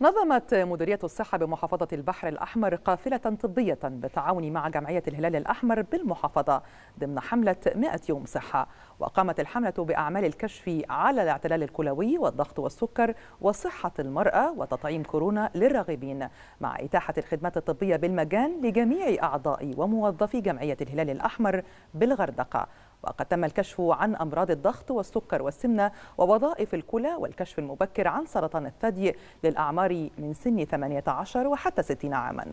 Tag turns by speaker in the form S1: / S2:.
S1: نظمت مديرية الصحة بمحافظة البحر الأحمر قافلة طبية بالتعاون مع جمعية الهلال الأحمر بالمحافظة ضمن حملة 100 يوم صحة وقامت الحملة بأعمال الكشف على الاعتلال الكلوي والضغط والسكر وصحة المرأة وتطعيم كورونا للراغبين مع إتاحة الخدمات الطبية بالمجان لجميع أعضاء وموظفي جمعية الهلال الأحمر بالغردقة وقد تم الكشف عن أمراض الضغط والسكر والسمنة ووظائف الكلى والكشف المبكر عن سرطان الثدي للأعمار من سن 18 وحتى 60 عاماً